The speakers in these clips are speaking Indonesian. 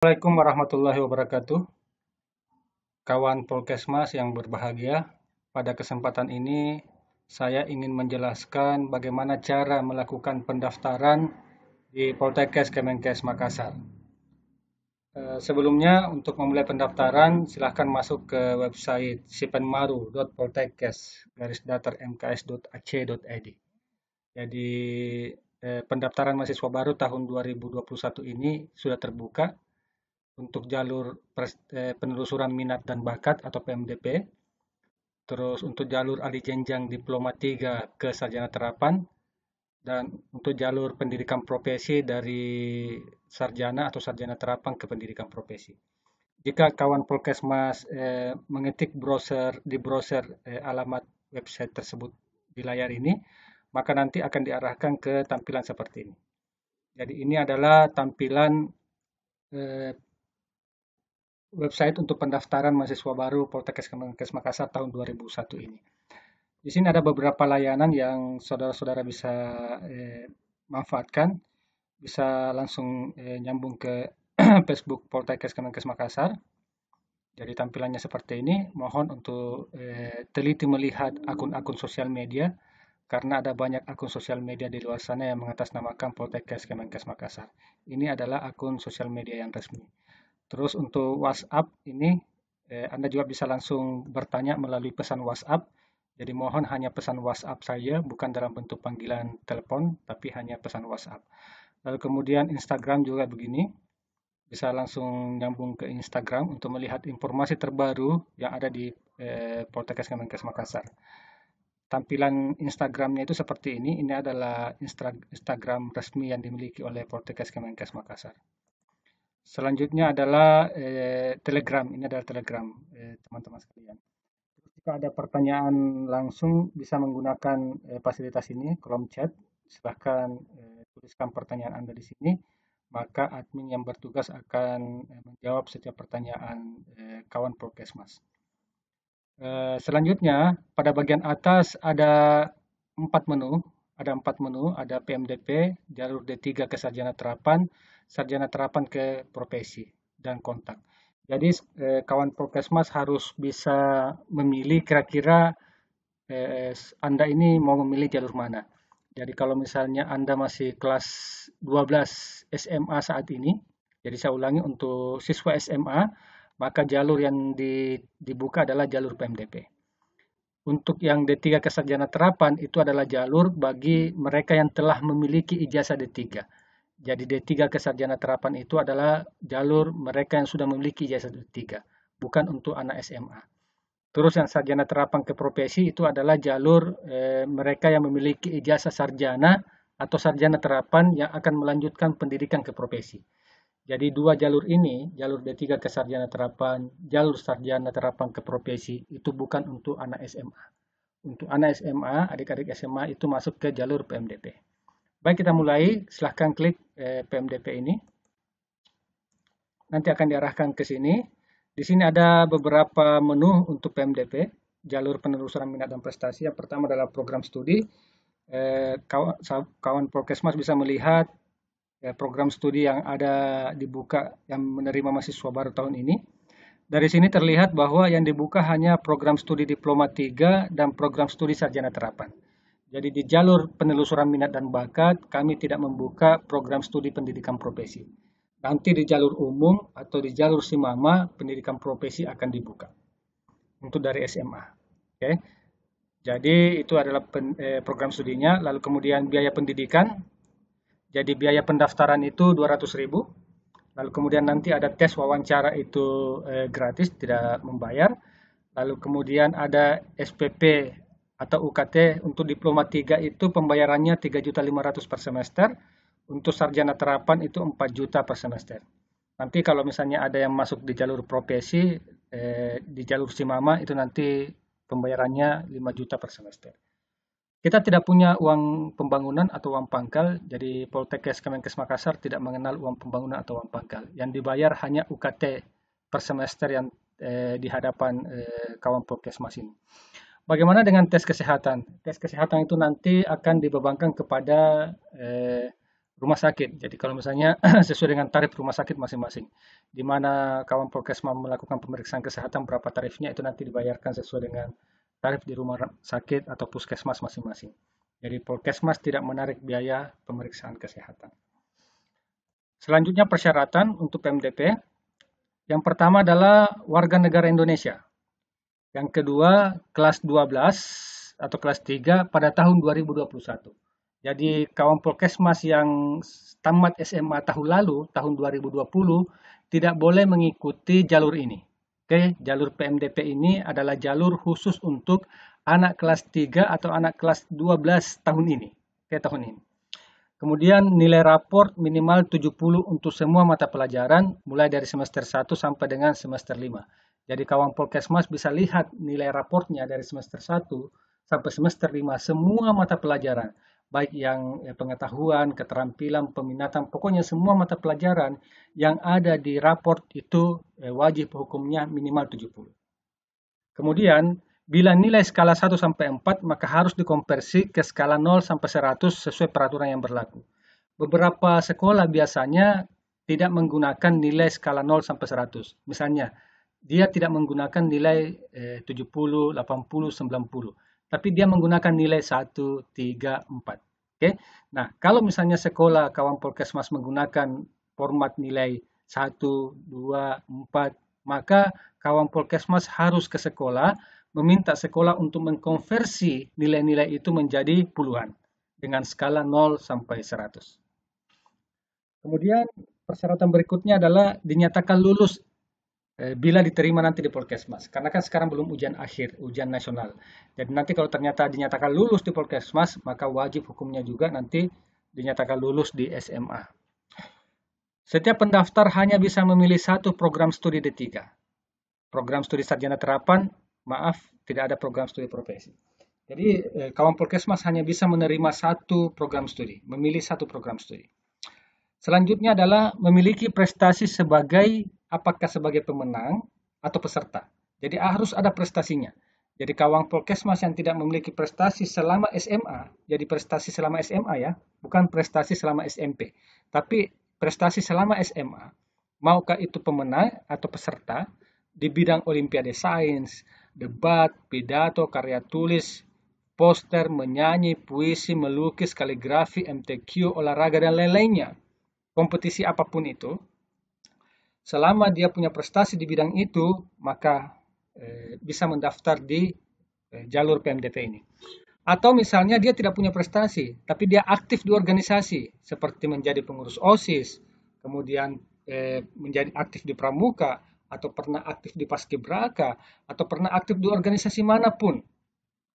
Assalamualaikum warahmatullahi wabarakatuh. Kawan Polkesmas yang berbahagia, pada kesempatan ini saya ingin menjelaskan bagaimana cara melakukan pendaftaran di Poltekkes Kemenkes Makassar. Eh, sebelumnya, untuk memulai pendaftaran, silahkan masuk ke website sipenmaru.poltekkes garis datar mks.ac.id. Jadi, eh, pendaftaran mahasiswa baru tahun 2021 ini sudah terbuka untuk jalur eh, penelusuran minat dan bakat atau PMDP, terus untuk jalur alih jenjang diploma 3 ke sarjana terapan, dan untuk jalur pendidikan profesi dari sarjana atau sarjana terapan ke pendidikan profesi. Jika kawan Polkesmas eh, mengetik browser di browser eh, alamat website tersebut di layar ini, maka nanti akan diarahkan ke tampilan seperti ini. Jadi ini adalah tampilan eh, website untuk pendaftaran mahasiswa baru Poltekkes Kemenkes Makassar tahun 2001 ini. Di sini ada beberapa layanan yang saudara-saudara bisa eh, manfaatkan. Bisa langsung eh, nyambung ke Facebook Poltekkes Kemenkes Makassar. Jadi tampilannya seperti ini. Mohon untuk eh, teliti melihat akun-akun sosial media karena ada banyak akun sosial media di luar sana yang mengatasnamakan Poltekkes Kemenkes Makassar. Ini adalah akun sosial media yang resmi. Terus untuk WhatsApp ini eh, Anda juga bisa langsung bertanya melalui pesan WhatsApp. Jadi mohon hanya pesan WhatsApp saya, bukan dalam bentuk panggilan telepon, tapi hanya pesan WhatsApp. Lalu kemudian Instagram juga begini. Bisa langsung nyambung ke Instagram untuk melihat informasi terbaru yang ada di eh, Poltekkes Kemenkes Makassar. Tampilan Instagramnya itu seperti ini. Ini adalah Instagram resmi yang dimiliki oleh Poltekkes Kemenkes Makassar. Selanjutnya adalah eh, Telegram. Ini adalah Telegram, eh, teman-teman eh, sekalian. Jika ada pertanyaan langsung, bisa menggunakan eh, fasilitas ini, kolom chat. Silahkan eh, tuliskan pertanyaan Anda di sini. Maka admin yang bertugas akan eh, menjawab setiap pertanyaan eh, kawan Prokesmas. Eh, selanjutnya, pada bagian atas ada empat menu. Ada empat menu, ada PMDP, jalur D3 ke Terapan, sarjana terapan ke profesi dan kontak. Jadi eh, kawan prokesmas harus bisa memilih kira-kira eh, Anda ini mau memilih jalur mana. Jadi kalau misalnya Anda masih kelas 12 SMA saat ini, jadi saya ulangi untuk siswa SMA, maka jalur yang di, dibuka adalah jalur PMDP. Untuk yang D3 Kesarjana terapan itu adalah jalur bagi mereka yang telah memiliki ijazah D3. Jadi D3 ke sarjana terapan itu adalah jalur mereka yang sudah memiliki ijazah D3, bukan untuk anak SMA. Terus yang sarjana terapan ke profesi itu adalah jalur eh, mereka yang memiliki ijazah sarjana atau sarjana terapan yang akan melanjutkan pendidikan ke profesi. Jadi dua jalur ini, jalur D3 ke sarjana terapan, jalur sarjana terapan ke profesi, itu bukan untuk anak SMA. Untuk anak SMA, adik-adik SMA itu masuk ke jalur PMDP. Baik, kita mulai. Silahkan klik eh, PMDP ini. Nanti akan diarahkan ke sini. Di sini ada beberapa menu untuk PMDP, jalur penelusuran minat dan prestasi. Yang pertama adalah program studi. Eh, kawan, Prokesmas bisa melihat eh, program studi yang ada dibuka yang menerima mahasiswa baru tahun ini. Dari sini terlihat bahwa yang dibuka hanya program studi diploma 3 dan program studi sarjana terapan. Jadi di jalur penelusuran minat dan bakat, kami tidak membuka program studi pendidikan profesi. Nanti di jalur umum atau di jalur SIMAMA, pendidikan profesi akan dibuka. Untuk dari SMA. Oke. Jadi itu adalah pen, eh, program studinya, lalu kemudian biaya pendidikan. Jadi biaya pendaftaran itu 200 ribu. Lalu kemudian nanti ada tes wawancara itu eh, gratis, tidak membayar. Lalu kemudian ada SPP atau UKT untuk diploma 3 itu pembayarannya 3.500 per semester, untuk sarjana terapan itu 4 juta per semester. Nanti kalau misalnya ada yang masuk di jalur profesi, eh, di jalur Simama itu nanti pembayarannya 5 juta per semester. Kita tidak punya uang pembangunan atau uang pangkal, jadi Poltekkes Kemenkes Makassar tidak mengenal uang pembangunan atau uang pangkal. Yang dibayar hanya UKT per semester yang eh, di hadapan eh, kawan Poltekkes Masin Bagaimana dengan tes kesehatan? Tes kesehatan itu nanti akan dibebankan kepada eh, rumah sakit. Jadi kalau misalnya sesuai dengan tarif rumah sakit masing-masing, di mana kawan prokesma melakukan pemeriksaan kesehatan berapa tarifnya itu nanti dibayarkan sesuai dengan tarif di rumah sakit atau puskesmas masing-masing. Jadi prokesmas tidak menarik biaya pemeriksaan kesehatan. Selanjutnya persyaratan untuk PMDP. Yang pertama adalah warga negara Indonesia yang kedua, kelas 12 atau kelas 3 pada tahun 2021. Jadi kawan Polkesmas yang tamat SMA tahun lalu, tahun 2020, tidak boleh mengikuti jalur ini. Oke, jalur PMDP ini adalah jalur khusus untuk anak kelas 3 atau anak kelas 12 tahun ini. Oke, tahun ini. Kemudian nilai raport minimal 70 untuk semua mata pelajaran mulai dari semester 1 sampai dengan semester 5. Jadi kawan Polkesmas bisa lihat nilai raportnya dari semester 1 sampai semester 5 semua mata pelajaran, baik yang eh, pengetahuan, keterampilan, peminatan, pokoknya semua mata pelajaran yang ada di raport itu eh, wajib hukumnya minimal 70. Kemudian, bila nilai skala 1 sampai 4 maka harus dikonversi ke skala 0 sampai 100 sesuai peraturan yang berlaku. Beberapa sekolah biasanya tidak menggunakan nilai skala 0 sampai 100. Misalnya, dia tidak menggunakan nilai eh, 70, 80, 90, tapi dia menggunakan nilai 1, 3, 4. Oke. Okay? Nah, kalau misalnya sekolah kawan Polkesmas menggunakan format nilai 1, 2, 4, maka kawan Polkesmas harus ke sekolah meminta sekolah untuk mengkonversi nilai-nilai itu menjadi puluhan dengan skala 0 sampai 100. Kemudian persyaratan berikutnya adalah dinyatakan lulus Eh, bila diterima nanti di Polkesmas. Karena kan sekarang belum ujian akhir, ujian nasional. Jadi nanti kalau ternyata dinyatakan lulus di Polkesmas, maka wajib hukumnya juga nanti dinyatakan lulus di SMA. Setiap pendaftar hanya bisa memilih satu program studi D3. Program studi sarjana terapan, maaf, tidak ada program studi profesi. Jadi eh, kawan Polkesmas hanya bisa menerima satu program studi, memilih satu program studi. Selanjutnya adalah memiliki prestasi sebagai apakah sebagai pemenang atau peserta. Jadi harus ada prestasinya. Jadi kawang Polkesmas yang tidak memiliki prestasi selama SMA, jadi prestasi selama SMA ya, bukan prestasi selama SMP, tapi prestasi selama SMA, maukah itu pemenang atau peserta di bidang olimpiade sains, debat, pidato, karya tulis, poster, menyanyi, puisi, melukis, kaligrafi, MTQ, olahraga, dan lain-lainnya. Kompetisi apapun itu, selama dia punya prestasi di bidang itu, maka eh, bisa mendaftar di eh, jalur PMDT ini. Atau misalnya dia tidak punya prestasi, tapi dia aktif di organisasi, seperti menjadi pengurus OSIS, kemudian eh, menjadi aktif di Pramuka, atau pernah aktif di Paskibraka, atau pernah aktif di organisasi manapun.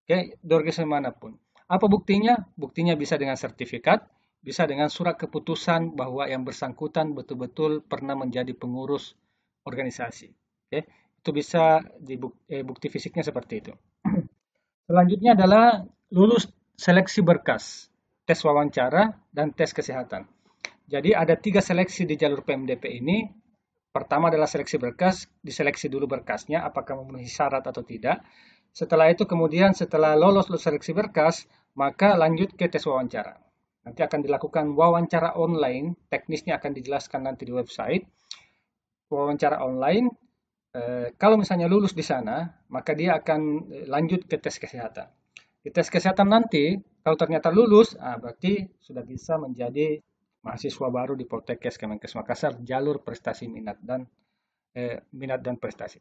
Oke, di organisasi manapun. Apa buktinya? Buktinya bisa dengan sertifikat, bisa dengan surat keputusan bahwa yang bersangkutan betul-betul pernah menjadi pengurus organisasi. Oke, itu bisa dibukti eh, bukti fisiknya seperti itu. Selanjutnya adalah lulus seleksi berkas, tes wawancara dan tes kesehatan. Jadi ada tiga seleksi di jalur PMDP ini. Pertama adalah seleksi berkas, diseleksi dulu berkasnya apakah memenuhi syarat atau tidak. Setelah itu kemudian setelah lolos seleksi berkas, maka lanjut ke tes wawancara. Nanti akan dilakukan wawancara online, teknisnya akan dijelaskan nanti di website. Wawancara online, eh, kalau misalnya lulus di sana, maka dia akan eh, lanjut ke tes kesehatan. Di tes kesehatan nanti, kalau ternyata lulus, ah, berarti sudah bisa menjadi mahasiswa baru di Poltekkes Kemenkes Makassar jalur prestasi minat dan eh, minat dan prestasi.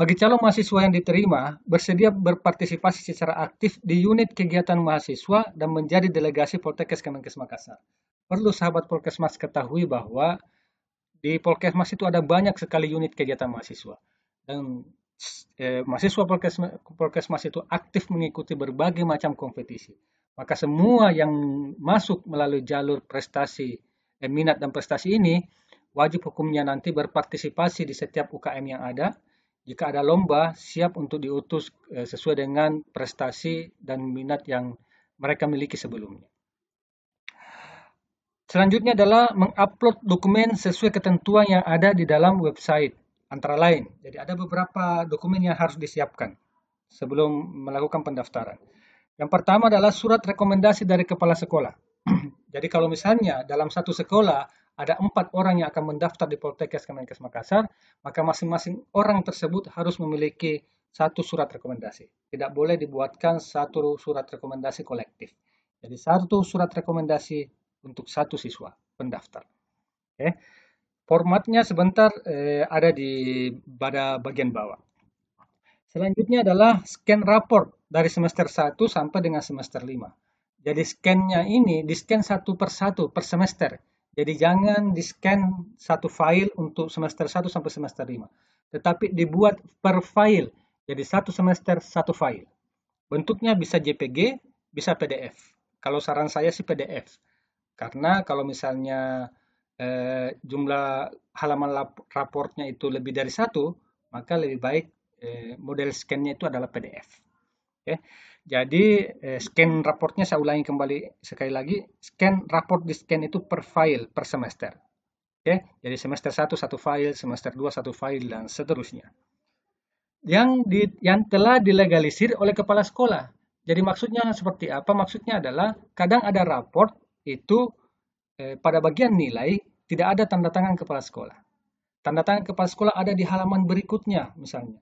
Bagi calon mahasiswa yang diterima, bersedia berpartisipasi secara aktif di unit kegiatan mahasiswa dan menjadi delegasi Poltekkes Kemenkes Makassar. Perlu sahabat Polkesmas ketahui bahwa di Polkesmas itu ada banyak sekali unit kegiatan mahasiswa. Dan eh, mahasiswa Polkesmas, Polkesmas itu aktif mengikuti berbagai macam kompetisi. Maka semua yang masuk melalui jalur prestasi, eh, minat dan prestasi ini, wajib hukumnya nanti berpartisipasi di setiap UKM yang ada, jika ada lomba, siap untuk diutus eh, sesuai dengan prestasi dan minat yang mereka miliki sebelumnya. Selanjutnya adalah mengupload dokumen sesuai ketentuan yang ada di dalam website, antara lain. Jadi ada beberapa dokumen yang harus disiapkan sebelum melakukan pendaftaran. Yang pertama adalah surat rekomendasi dari kepala sekolah. Jadi kalau misalnya dalam satu sekolah ada empat orang yang akan mendaftar di Poltekkes Kemenkes Makassar, maka masing-masing orang tersebut harus memiliki satu surat rekomendasi. Tidak boleh dibuatkan satu surat rekomendasi kolektif. Jadi satu surat rekomendasi untuk satu siswa pendaftar. Oke. Formatnya sebentar eh, ada di pada bagian bawah. Selanjutnya adalah scan raport dari semester 1 sampai dengan semester 5. Jadi scannya ini di scan satu per satu per semester jadi jangan di-scan satu file untuk semester 1 sampai semester 5. Tetapi dibuat per file. Jadi satu semester satu file. Bentuknya bisa JPG, bisa PDF. Kalau saran saya sih PDF. Karena kalau misalnya eh, jumlah halaman raportnya itu lebih dari satu, maka lebih baik eh, model scan-nya itu adalah PDF. Oke. Jadi eh, scan raportnya saya ulangi kembali sekali lagi, scan raport di scan itu per file per semester. Oke. Jadi semester 1 satu file, semester 2 satu file dan seterusnya. Yang di yang telah dilegalisir oleh kepala sekolah. Jadi maksudnya seperti apa? Maksudnya adalah kadang ada raport itu eh, pada bagian nilai tidak ada tanda tangan kepala sekolah. Tanda tangan kepala sekolah ada di halaman berikutnya misalnya.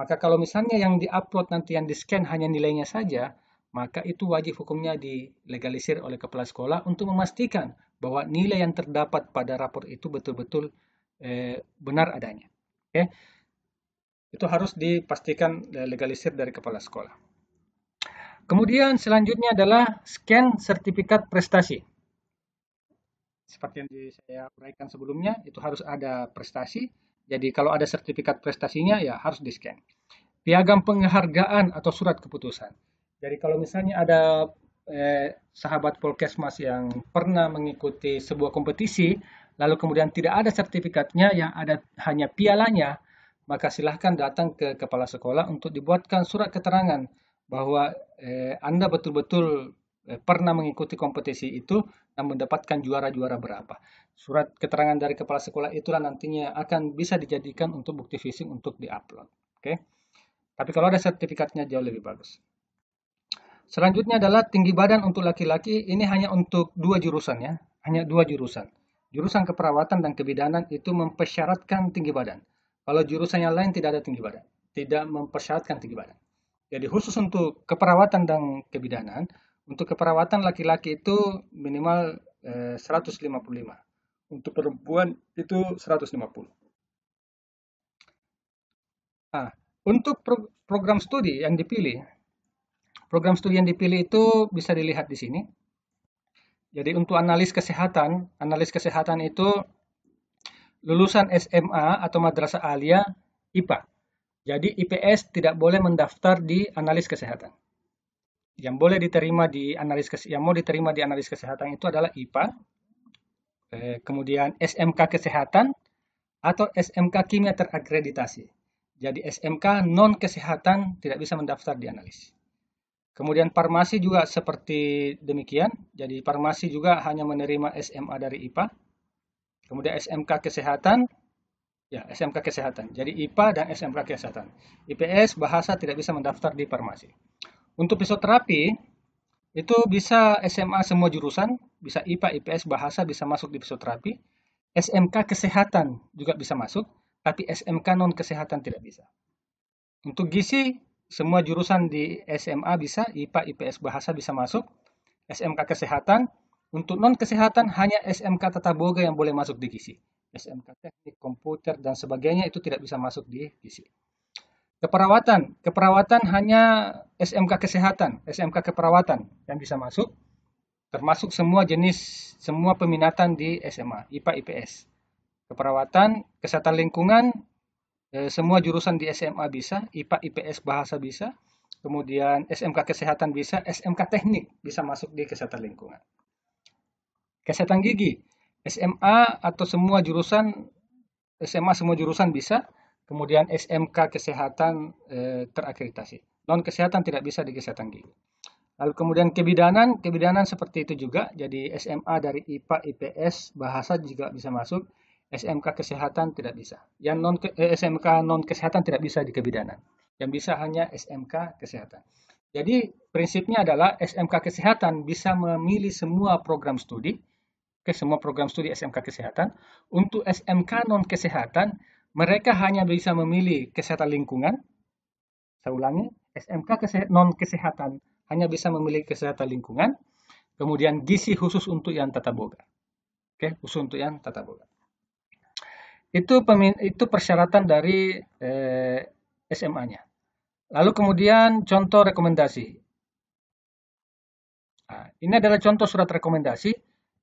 Maka kalau misalnya yang diupload nanti yang di-scan hanya nilainya saja, maka itu wajib hukumnya dilegalisir oleh kepala sekolah untuk memastikan bahwa nilai yang terdapat pada rapor itu betul-betul eh, benar adanya. Oke. Okay? Itu harus dipastikan eh, legalisir dari kepala sekolah. Kemudian selanjutnya adalah scan sertifikat prestasi seperti yang saya uraikan sebelumnya, itu harus ada prestasi. Jadi kalau ada sertifikat prestasinya ya harus di-scan. Piagam penghargaan atau surat keputusan. Jadi kalau misalnya ada eh, sahabat Polkesmas yang pernah mengikuti sebuah kompetisi, lalu kemudian tidak ada sertifikatnya yang ada hanya pialanya, maka silahkan datang ke kepala sekolah untuk dibuatkan surat keterangan bahwa eh, Anda betul-betul eh, pernah mengikuti kompetisi itu dan mendapatkan juara-juara berapa. Surat keterangan dari kepala sekolah itulah nantinya akan bisa dijadikan untuk bukti fisik untuk diupload. Oke. Okay? Tapi kalau ada sertifikatnya jauh lebih bagus. Selanjutnya adalah tinggi badan untuk laki-laki ini hanya untuk dua jurusan ya, hanya dua jurusan. Jurusan keperawatan dan kebidanan itu mempersyaratkan tinggi badan. Kalau jurusan yang lain tidak ada tinggi badan, tidak mempersyaratkan tinggi badan. Jadi khusus untuk keperawatan dan kebidanan, untuk keperawatan laki-laki itu minimal eh, 155 untuk perempuan itu 150. Nah, untuk pro program studi yang dipilih, program studi yang dipilih itu bisa dilihat di sini. Jadi untuk analis kesehatan, analis kesehatan itu lulusan SMA atau madrasah alia IPA. Jadi IPS tidak boleh mendaftar di analis kesehatan. Yang boleh diterima di analis yang mau diterima di analis kesehatan itu adalah IPA Eh, kemudian SMK Kesehatan atau SMK Kimia Terakreditasi. Jadi SMK non kesehatan tidak bisa mendaftar di analis. Kemudian farmasi juga seperti demikian. Jadi farmasi juga hanya menerima SMA dari IPA. Kemudian SMK Kesehatan, ya SMK Kesehatan. Jadi IPA dan SMK Kesehatan. IPS bahasa tidak bisa mendaftar di farmasi. Untuk fisioterapi, itu bisa SMA semua jurusan, bisa IPA, IPS, bahasa bisa masuk di fisioterapi. SMK kesehatan juga bisa masuk, tapi SMK non kesehatan tidak bisa. Untuk gizi semua jurusan di SMA bisa, IPA, IPS, bahasa bisa masuk. SMK kesehatan, untuk non kesehatan hanya SMK Tata Boga yang boleh masuk di gizi. SMK teknik, komputer dan sebagainya itu tidak bisa masuk di gizi. Keperawatan, keperawatan hanya SMK kesehatan, SMK keperawatan yang bisa masuk, termasuk semua jenis, semua peminatan di SMA, IPA, IPS. Keperawatan, kesehatan lingkungan, eh, semua jurusan di SMA bisa, IPA, IPS bahasa bisa, kemudian SMK kesehatan bisa, SMK teknik bisa masuk di kesehatan lingkungan. Kesehatan gigi, SMA atau semua jurusan, SMA semua jurusan bisa, kemudian SMK kesehatan eh, terakreditasi. Non kesehatan tidak bisa di kesehatan gigi. Lalu kemudian kebidanan, kebidanan seperti itu juga. Jadi SMA dari IPA, IPS, bahasa juga bisa masuk. SMK kesehatan tidak bisa. Yang non eh, SMK non kesehatan tidak bisa di kebidanan. Yang bisa hanya SMK kesehatan. Jadi prinsipnya adalah SMK kesehatan bisa memilih semua program studi ke semua program studi SMK kesehatan. Untuk SMK non kesehatan mereka hanya bisa memilih kesehatan lingkungan. Saya ulangi, SMK non kesehatan hanya bisa memilih kesehatan lingkungan. Kemudian gizi khusus untuk yang tata boga. Oke, khusus untuk yang tata boga. Itu pemin itu persyaratan dari eh, SMA-nya. Lalu kemudian contoh rekomendasi. Nah, ini adalah contoh surat rekomendasi.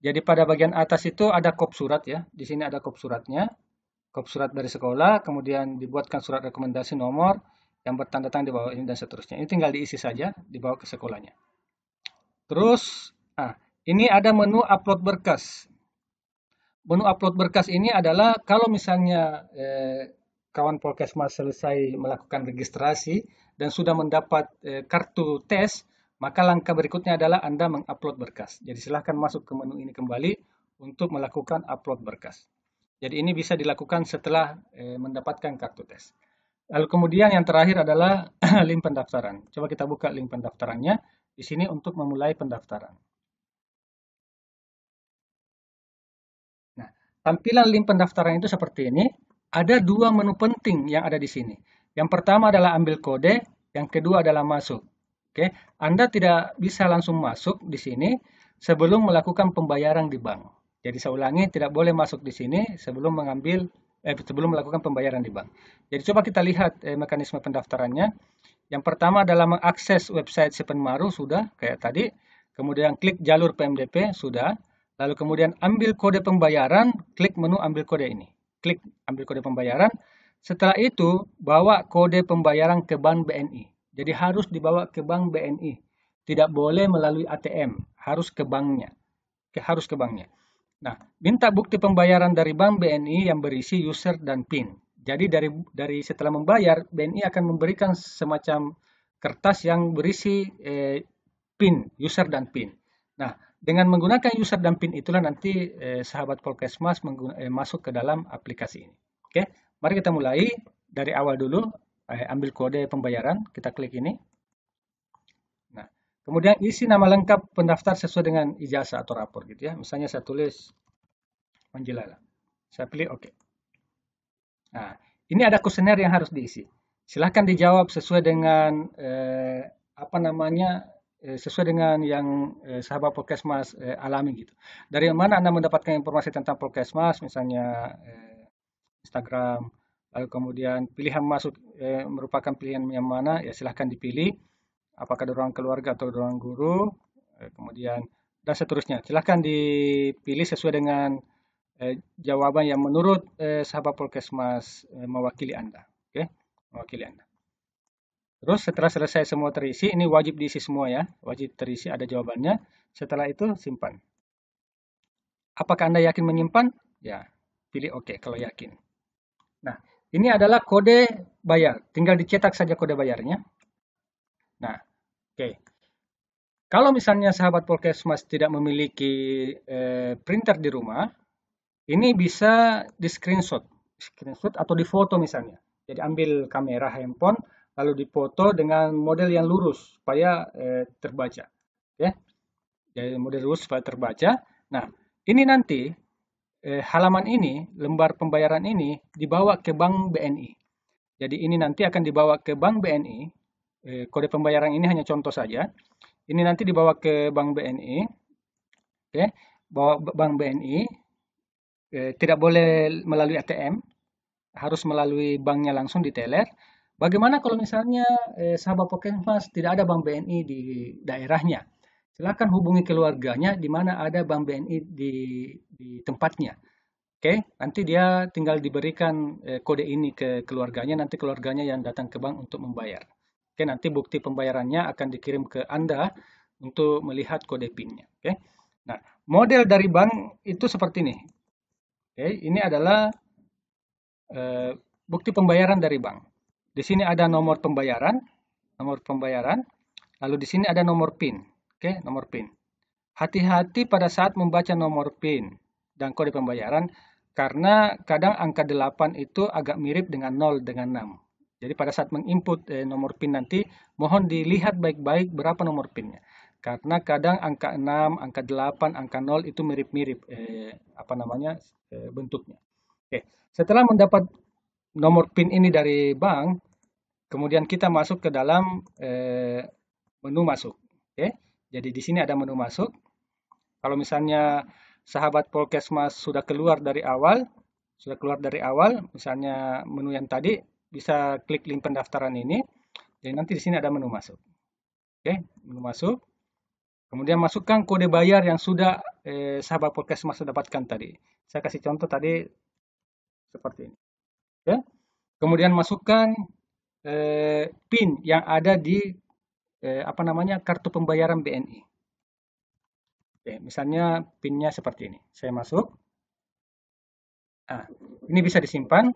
Jadi pada bagian atas itu ada kop surat ya. Di sini ada kop suratnya. Kop surat dari sekolah, kemudian dibuatkan surat rekomendasi nomor yang bertanda tangan di bawah ini dan seterusnya. Ini tinggal diisi saja, dibawa ke sekolahnya. Terus, ah, ini ada menu upload berkas. Menu upload berkas ini adalah kalau misalnya eh, kawan polkesma selesai melakukan registrasi dan sudah mendapat eh, kartu tes, maka langkah berikutnya adalah Anda mengupload berkas. Jadi silahkan masuk ke menu ini kembali untuk melakukan upload berkas. Jadi ini bisa dilakukan setelah eh, mendapatkan kartu tes. Lalu kemudian yang terakhir adalah link pendaftaran. Coba kita buka link pendaftarannya di sini untuk memulai pendaftaran. Nah, tampilan link pendaftaran itu seperti ini. Ada dua menu penting yang ada di sini. Yang pertama adalah ambil kode, yang kedua adalah masuk. Oke, Anda tidak bisa langsung masuk di sini sebelum melakukan pembayaran di bank. Jadi saya ulangi, tidak boleh masuk di sini sebelum mengambil eh, sebelum melakukan pembayaran di bank. Jadi coba kita lihat eh, mekanisme pendaftarannya. Yang pertama adalah mengakses website si sudah kayak tadi, kemudian klik jalur PMDP sudah, lalu kemudian ambil kode pembayaran, klik menu ambil kode ini. Klik ambil kode pembayaran. Setelah itu bawa kode pembayaran ke bank BNI. Jadi harus dibawa ke bank BNI. Tidak boleh melalui ATM, harus ke banknya. Ke, harus ke banknya. Nah, minta bukti pembayaran dari bank BNI yang berisi user dan PIN. Jadi dari dari setelah membayar, BNI akan memberikan semacam kertas yang berisi eh, PIN, user dan PIN. Nah, dengan menggunakan user dan PIN itulah nanti eh, sahabat Polkesmas eh, masuk ke dalam aplikasi ini. Oke, mari kita mulai dari awal dulu. Eh, ambil kode pembayaran, kita klik ini. Kemudian isi nama lengkap pendaftar sesuai dengan ijazah atau rapor gitu ya. Misalnya saya tulis Manjilala. Saya pilih oke. Okay. Nah, ini ada kuesioner yang harus diisi. Silahkan dijawab sesuai dengan eh, apa namanya eh, sesuai dengan yang eh, sahabat Polkesmas eh, alami gitu. Dari mana Anda mendapatkan informasi tentang Polkesmas misalnya eh, Instagram lalu kemudian pilihan masuk eh, merupakan pilihan yang mana ya silahkan dipilih apakah dorongan keluarga atau dorongan guru, eh, kemudian dan seterusnya. Silahkan dipilih sesuai dengan eh, jawaban yang menurut eh, sahabat Polkesmas eh, mewakili Anda. Oke, okay? mewakili Anda. Terus setelah selesai semua terisi, ini wajib diisi semua ya, wajib terisi ada jawabannya. Setelah itu simpan. Apakah Anda yakin menyimpan? Ya, pilih oke okay kalau yakin. Nah, ini adalah kode bayar. Tinggal dicetak saja kode bayarnya. Kalau misalnya sahabat Polkesmas tidak memiliki eh, printer di rumah, ini bisa di screenshot, screenshot atau di foto misalnya. Jadi ambil kamera handphone lalu dipoto dengan model yang lurus supaya eh, terbaca, ya. Jadi model lurus supaya terbaca. Nah, ini nanti eh, halaman ini, lembar pembayaran ini dibawa ke bank BNI. Jadi ini nanti akan dibawa ke bank BNI. Eh, kode pembayaran ini hanya contoh saja ini nanti dibawa ke Bank BNI. Oke, okay. bawa Bank BNI. Eh, tidak boleh melalui ATM, harus melalui banknya langsung di teller. Bagaimana kalau misalnya eh, sahabat Pokemon tidak ada Bank BNI di daerahnya? silahkan hubungi keluarganya di mana ada Bank BNI di, di tempatnya. Oke, okay? nanti dia tinggal diberikan eh, kode ini ke keluarganya, nanti keluarganya yang datang ke bank untuk membayar. Oke, nanti bukti pembayarannya akan dikirim ke Anda untuk melihat kode PIN-nya. Oke. Nah, model dari bank itu seperti ini. Oke, ini adalah uh, bukti pembayaran dari bank. Di sini ada nomor pembayaran, nomor pembayaran, lalu di sini ada nomor PIN. Oke, nomor PIN. Hati-hati pada saat membaca nomor PIN dan kode pembayaran karena kadang angka 8 itu agak mirip dengan 0 dengan 6. Jadi pada saat menginput eh, nomor PIN nanti, mohon dilihat baik-baik berapa nomor PIN-nya. Karena kadang angka 6, angka 8, angka 0 itu mirip-mirip eh, apa namanya eh, bentuknya. Oke, setelah mendapat nomor PIN ini dari bank, kemudian kita masuk ke dalam eh, menu masuk. Oke, jadi di sini ada menu masuk. Kalau misalnya sahabat Polkesmas sudah keluar dari awal, sudah keluar dari awal, misalnya menu yang tadi, bisa klik link pendaftaran ini. Jadi nanti di sini ada menu masuk. Oke, menu masuk. Kemudian masukkan kode bayar yang sudah eh, sahabat podcast masuk dapatkan tadi. Saya kasih contoh tadi seperti ini. Oke. Ya. Kemudian masukkan eh, PIN yang ada di eh, apa namanya kartu pembayaran BNI. Oke, misalnya PIN-nya seperti ini. Saya masuk. Nah, ini bisa disimpan.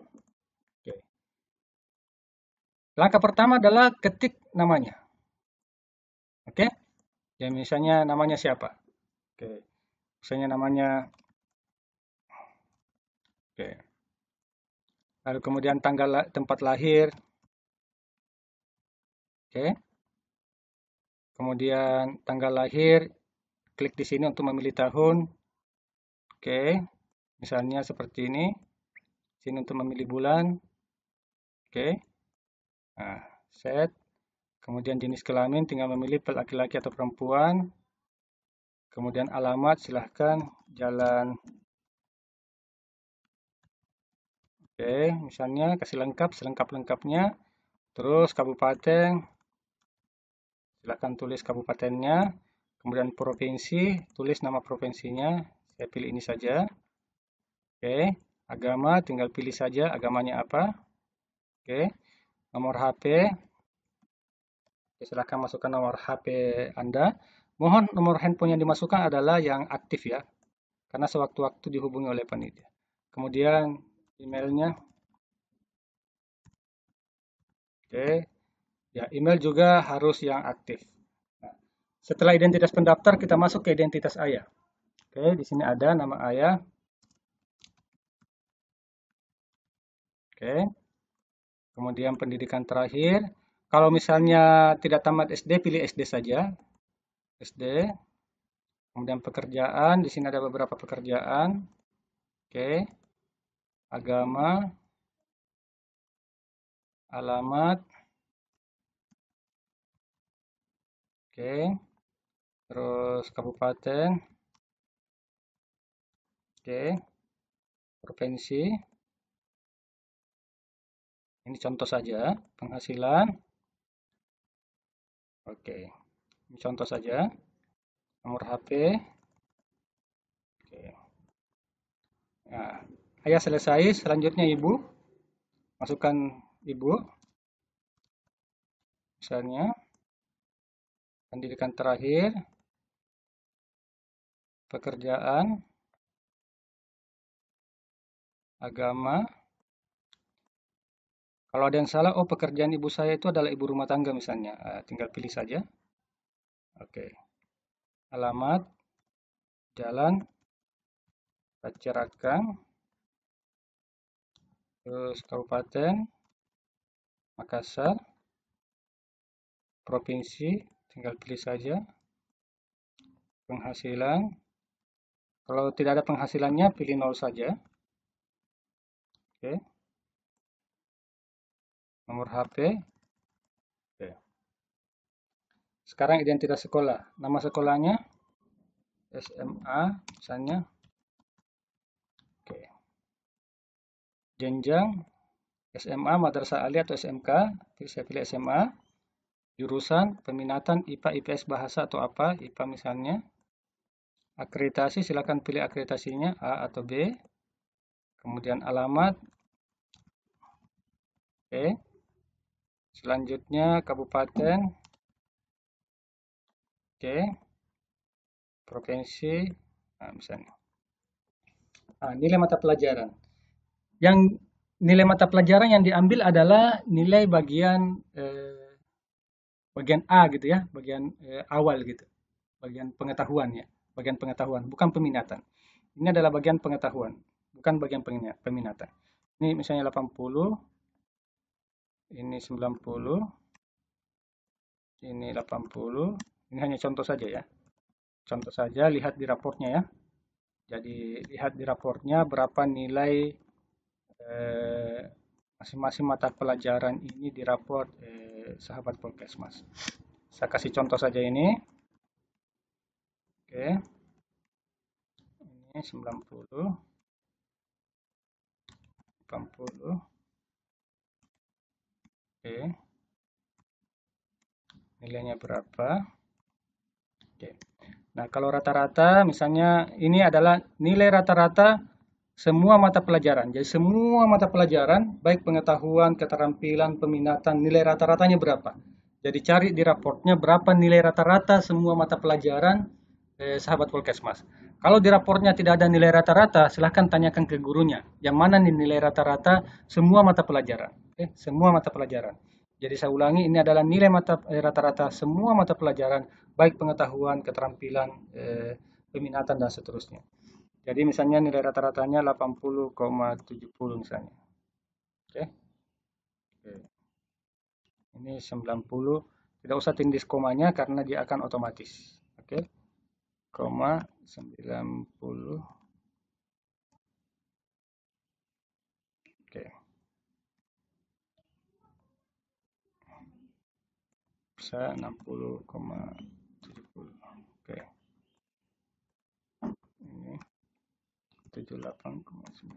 Langkah pertama adalah ketik namanya. Oke? Okay? Ya misalnya namanya siapa? Oke. Okay. Misalnya namanya Oke. Okay. Lalu kemudian tanggal tempat lahir. Oke. Okay. Kemudian tanggal lahir, klik di sini untuk memilih tahun. Oke. Okay. Misalnya seperti ini. Sini untuk memilih bulan. Oke. Okay. Nah, set. Kemudian jenis kelamin tinggal memilih laki-laki atau perempuan. Kemudian alamat silahkan jalan. Oke, misalnya kasih lengkap, selengkap-lengkapnya. Terus kabupaten, silahkan tulis kabupatennya. Kemudian provinsi, tulis nama provinsinya. Saya pilih ini saja. Oke, agama tinggal pilih saja agamanya apa. Oke nomor HP. Silahkan masukkan nomor HP Anda. Mohon nomor handphone yang dimasukkan adalah yang aktif ya, karena sewaktu-waktu dihubungi oleh panitia. Kemudian emailnya. Oke, ya email juga harus yang aktif. Nah, setelah identitas pendaftar, kita masuk ke identitas ayah. Oke, di sini ada nama ayah. Oke. Kemudian pendidikan terakhir, kalau misalnya tidak tamat SD, pilih SD saja. SD. Kemudian pekerjaan, di sini ada beberapa pekerjaan. Oke. Agama. Alamat. Oke. Terus kabupaten. Oke. Provinsi. Ini contoh saja penghasilan. Oke, ini contoh saja nomor HP. Oke. Nah, ayah selesai, selanjutnya ibu masukkan ibu. Misalnya pendidikan terakhir, pekerjaan, agama. Kalau ada yang salah, oh pekerjaan ibu saya itu adalah ibu rumah tangga misalnya. Uh, tinggal pilih saja. Oke. Okay. Alamat Jalan Pacirakang terus Kabupaten Makassar provinsi tinggal pilih saja penghasilan kalau tidak ada penghasilannya pilih nol saja oke okay nomor HP. Oke. Sekarang identitas sekolah. Nama sekolahnya SMA, misalnya. Oke. Jenjang SMA, Madrasah Ali atau SMK. Jadi saya pilih SMA. Jurusan, peminatan IPA, IPS bahasa atau apa, IPA misalnya. Akreditasi, silakan pilih akreditasinya A atau B. Kemudian alamat. Oke. Selanjutnya kabupaten. Oke. Provinsi. Nah, misalnya. Nah, nilai mata pelajaran. Yang nilai mata pelajaran yang diambil adalah nilai bagian eh, bagian A gitu ya, bagian eh, awal gitu. Bagian pengetahuan ya, bagian pengetahuan, bukan peminatan. Ini adalah bagian pengetahuan, bukan bagian peminatan. Ini misalnya 80, ini 90 ini 80 ini hanya contoh saja ya contoh saja lihat di raportnya ya jadi lihat di raportnya berapa nilai eh, masing-masing eh, mata pelajaran ini di raport eh, sahabat podcastmas saya kasih contoh saja ini oke ini 90 80 Oke. Nilainya berapa? Oke. Nah, kalau rata-rata misalnya ini adalah nilai rata-rata semua mata pelajaran. Jadi semua mata pelajaran, baik pengetahuan, keterampilan, peminatan, nilai rata-ratanya berapa. Jadi cari di raportnya berapa nilai rata-rata semua mata pelajaran eh, sahabat Polkesmas. Kalau di rapornya tidak ada nilai rata-rata, silahkan tanyakan ke gurunya. Yang mana nilai rata-rata semua mata pelajaran. Oke, eh, semua mata pelajaran. Jadi saya ulangi, ini adalah nilai mata eh, rata-rata eh, semua mata pelajaran, baik pengetahuan, keterampilan, eh, peminatan, dan seterusnya. Jadi misalnya nilai rata-ratanya 80,70 misalnya. Oke. Okay. Ini 90. Tidak usah tindis komanya karena dia akan otomatis koma 90 oke bisa 60,70 oke ini 78,90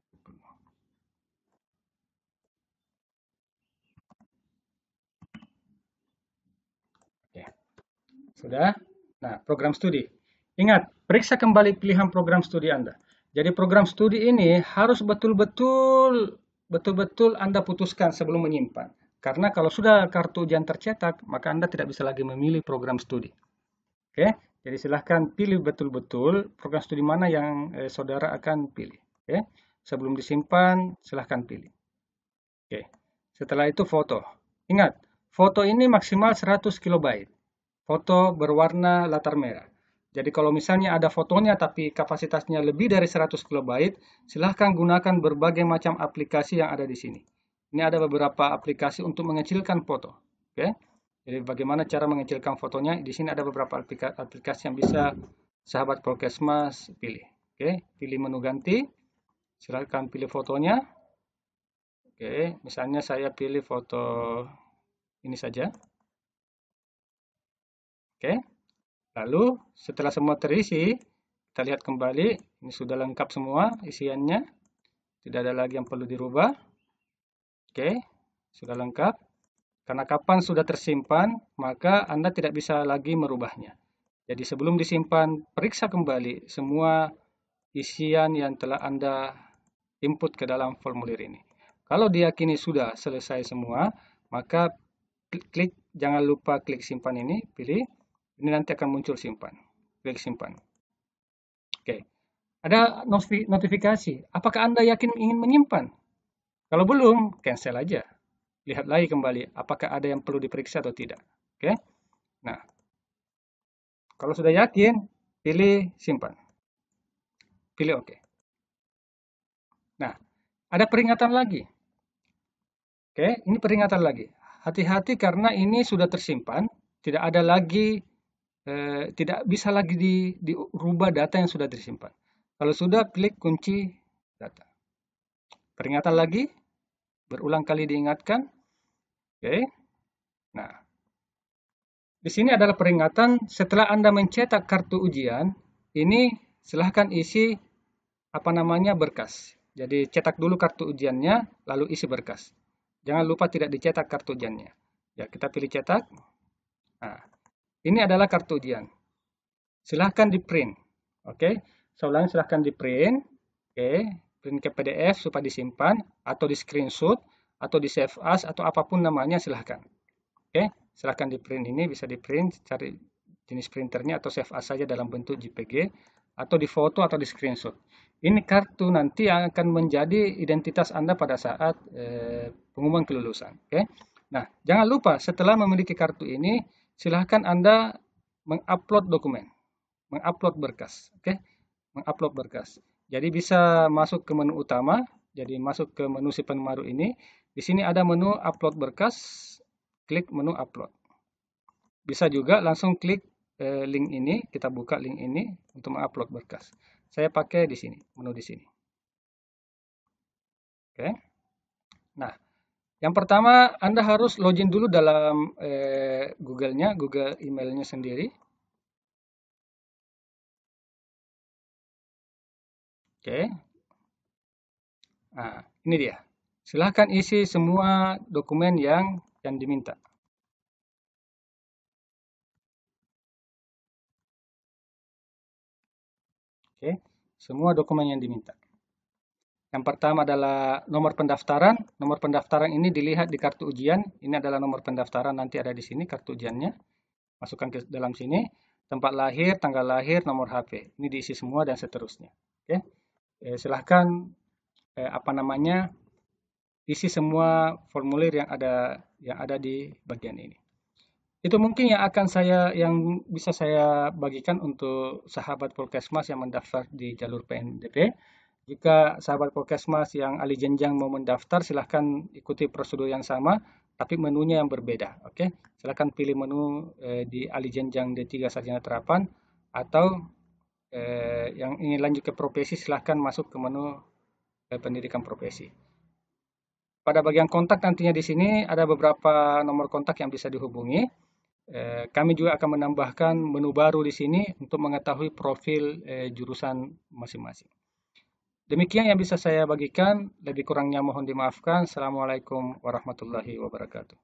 Sudah? Nah, program studi. Ingat, periksa kembali pilihan program studi Anda. Jadi program studi ini harus betul-betul betul-betul Anda putuskan sebelum menyimpan. Karena kalau sudah kartu ujian tercetak, maka Anda tidak bisa lagi memilih program studi. Oke, jadi silahkan pilih betul-betul program studi mana yang eh, saudara akan pilih. Oke, sebelum disimpan, silahkan pilih. Oke, setelah itu foto. Ingat, foto ini maksimal 100 kilobyte. Foto berwarna latar merah. Jadi kalau misalnya ada fotonya tapi kapasitasnya lebih dari 100 KB, silahkan gunakan berbagai macam aplikasi yang ada di sini. Ini ada beberapa aplikasi untuk mengecilkan foto. Oke. Okay? Jadi bagaimana cara mengecilkan fotonya? Di sini ada beberapa aplikasi, yang bisa sahabat Prokesmas pilih. Oke, okay? pilih menu ganti. Silahkan pilih fotonya. Oke, okay? misalnya saya pilih foto ini saja. Oke. Okay? Lalu setelah semua terisi, kita lihat kembali, ini sudah lengkap semua isiannya. Tidak ada lagi yang perlu dirubah. Oke, sudah lengkap. Karena kapan sudah tersimpan, maka Anda tidak bisa lagi merubahnya. Jadi sebelum disimpan, periksa kembali semua isian yang telah Anda input ke dalam formulir ini. Kalau diyakini sudah selesai semua, maka klik, klik jangan lupa klik simpan ini, pilih ini nanti akan muncul simpan. Klik simpan. Oke. Ada notifikasi. Apakah Anda yakin ingin menyimpan? Kalau belum, cancel aja. Lihat lagi kembali apakah ada yang perlu diperiksa atau tidak. Oke. Nah, kalau sudah yakin, pilih simpan. Pilih oke. Nah, ada peringatan lagi. Oke, ini peringatan lagi. Hati-hati karena ini sudah tersimpan, tidak ada lagi Eh, tidak bisa lagi di, dirubah data yang sudah disimpan. Kalau sudah, klik kunci data. Peringatan lagi, berulang kali diingatkan. Oke. Nah, di sini adalah peringatan setelah Anda mencetak kartu ujian, ini silahkan isi apa namanya berkas. Jadi cetak dulu kartu ujiannya, lalu isi berkas. Jangan lupa tidak dicetak kartu ujiannya. Ya, kita pilih cetak. Nah, ini adalah kartu ujian. Silahkan di print. Oke, okay? saya silahkan di print. Oke, okay? print ke PDF supaya disimpan atau di screenshot atau di save as atau apapun namanya silahkan. Oke, okay? silahkan di print ini bisa di print cari jenis printernya atau save as saja dalam bentuk JPG atau di foto atau di screenshot. Ini kartu nanti yang akan menjadi identitas Anda pada saat eh, pengumuman kelulusan. Oke. Okay? Nah, jangan lupa setelah memiliki kartu ini silahkan Anda mengupload dokumen, mengupload berkas, oke? Okay? Mengupload berkas. Jadi bisa masuk ke menu utama, jadi masuk ke menu si penemaru ini. Di sini ada menu upload berkas, klik menu upload. Bisa juga langsung klik eh, link ini, kita buka link ini untuk mengupload berkas. Saya pakai di sini, menu di sini. Oke. Okay. Nah, yang pertama, Anda harus login dulu dalam eh, Google-nya, Google emailnya sendiri. Oke. Nah, ini dia. Silahkan isi semua dokumen yang yang diminta. Oke, semua dokumen yang diminta. Yang pertama adalah nomor pendaftaran. Nomor pendaftaran ini dilihat di kartu ujian. Ini adalah nomor pendaftaran nanti ada di sini kartu ujiannya. Masukkan ke dalam sini. Tempat lahir, tanggal lahir, nomor HP. Ini diisi semua dan seterusnya. Oke. Eh, silahkan eh, apa namanya isi semua formulir yang ada yang ada di bagian ini. Itu mungkin yang akan saya yang bisa saya bagikan untuk sahabat Polkesmas yang mendaftar di jalur PNDP. Jika sahabat Prokesmas yang ahli jenjang mau mendaftar, silahkan ikuti prosedur yang sama, tapi menunya yang berbeda. Oke, okay? silahkan pilih menu eh, di ahli jenjang D3 Sarjana Terapan atau eh, yang ingin lanjut ke profesi, silahkan masuk ke menu eh, pendidikan profesi. Pada bagian kontak nantinya di sini ada beberapa nomor kontak yang bisa dihubungi. Eh, kami juga akan menambahkan menu baru di sini untuk mengetahui profil eh, jurusan masing-masing. Demikian yang bisa saya bagikan, lebih kurangnya mohon dimaafkan. Assalamualaikum warahmatullahi wabarakatuh.